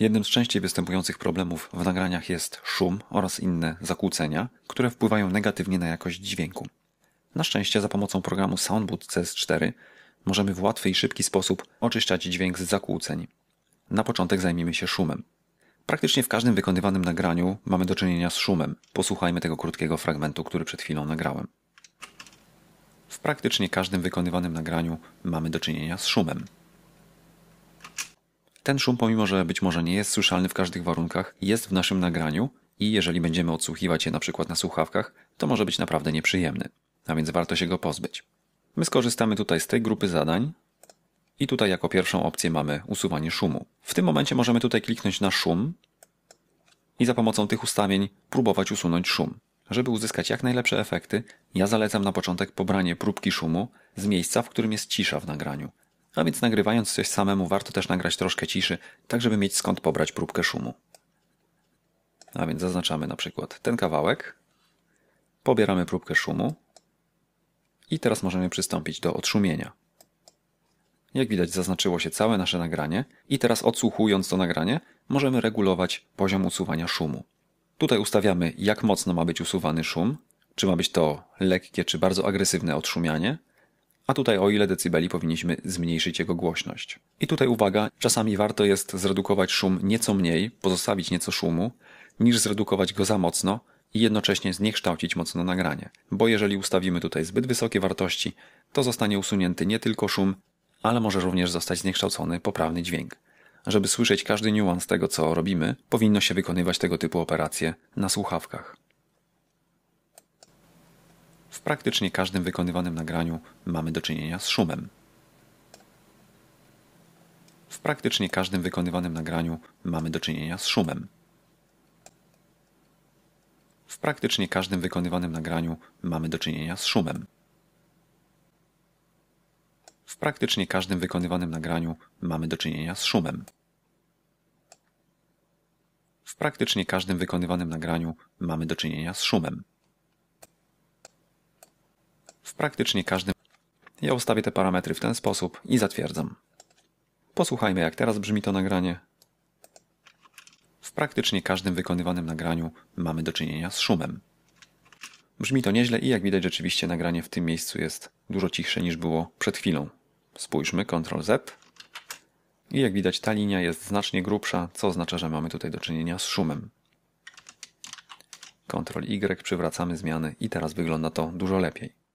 Jednym z częściej występujących problemów w nagraniach jest szum oraz inne zakłócenia, które wpływają negatywnie na jakość dźwięku. Na szczęście za pomocą programu Soundboot CS4 możemy w łatwy i szybki sposób oczyszczać dźwięk z zakłóceń. Na początek zajmiemy się szumem. Praktycznie w każdym wykonywanym nagraniu mamy do czynienia z szumem. Posłuchajmy tego krótkiego fragmentu, który przed chwilą nagrałem. W praktycznie każdym wykonywanym nagraniu mamy do czynienia z szumem. Ten szum, pomimo że być może nie jest słyszalny w każdych warunkach, jest w naszym nagraniu i jeżeli będziemy odsłuchiwać je na przykład na słuchawkach, to może być naprawdę nieprzyjemny, a więc warto się go pozbyć. My skorzystamy tutaj z tej grupy zadań i tutaj jako pierwszą opcję mamy usuwanie szumu. W tym momencie możemy tutaj kliknąć na szum i za pomocą tych ustawień próbować usunąć szum. Żeby uzyskać jak najlepsze efekty, ja zalecam na początek pobranie próbki szumu z miejsca, w którym jest cisza w nagraniu. A więc nagrywając coś samemu warto też nagrać troszkę ciszy, tak żeby mieć skąd pobrać próbkę szumu. A więc zaznaczamy na przykład ten kawałek, pobieramy próbkę szumu i teraz możemy przystąpić do odszumienia. Jak widać zaznaczyło się całe nasze nagranie i teraz odsłuchując to nagranie możemy regulować poziom usuwania szumu. Tutaj ustawiamy jak mocno ma być usuwany szum, czy ma być to lekkie czy bardzo agresywne odszumianie, a tutaj o ile decybeli powinniśmy zmniejszyć jego głośność. I tutaj uwaga, czasami warto jest zredukować szum nieco mniej, pozostawić nieco szumu, niż zredukować go za mocno i jednocześnie zniekształcić mocno nagranie. Bo jeżeli ustawimy tutaj zbyt wysokie wartości, to zostanie usunięty nie tylko szum, ale może również zostać zniekształcony poprawny dźwięk. Żeby słyszeć każdy niuans tego, co robimy, powinno się wykonywać tego typu operacje na słuchawkach. W praktycznie każdym wykonywanym nagraniu mamy do czynienia z szumem. W praktycznie każdym wykonywanym nagraniu mamy do czynienia z szumem. W praktycznie każdym wykonywanym nagraniu mamy do czynienia z szumem. W praktycznie każdym wykonywanym nagraniu mamy do czynienia z szumem. W praktycznie każdym wykonywanym nagraniu mamy do czynienia z szumem praktycznie każdym. Ja ustawię te parametry w ten sposób i zatwierdzam. Posłuchajmy, jak teraz brzmi to nagranie. W praktycznie każdym wykonywanym nagraniu mamy do czynienia z szumem. Brzmi to nieźle i jak widać rzeczywiście nagranie w tym miejscu jest dużo cichsze niż było przed chwilą. Spójrzmy, Ctrl-Z. I jak widać ta linia jest znacznie grubsza, co oznacza, że mamy tutaj do czynienia z szumem. Ctrl-Y, przywracamy zmiany i teraz wygląda to dużo lepiej.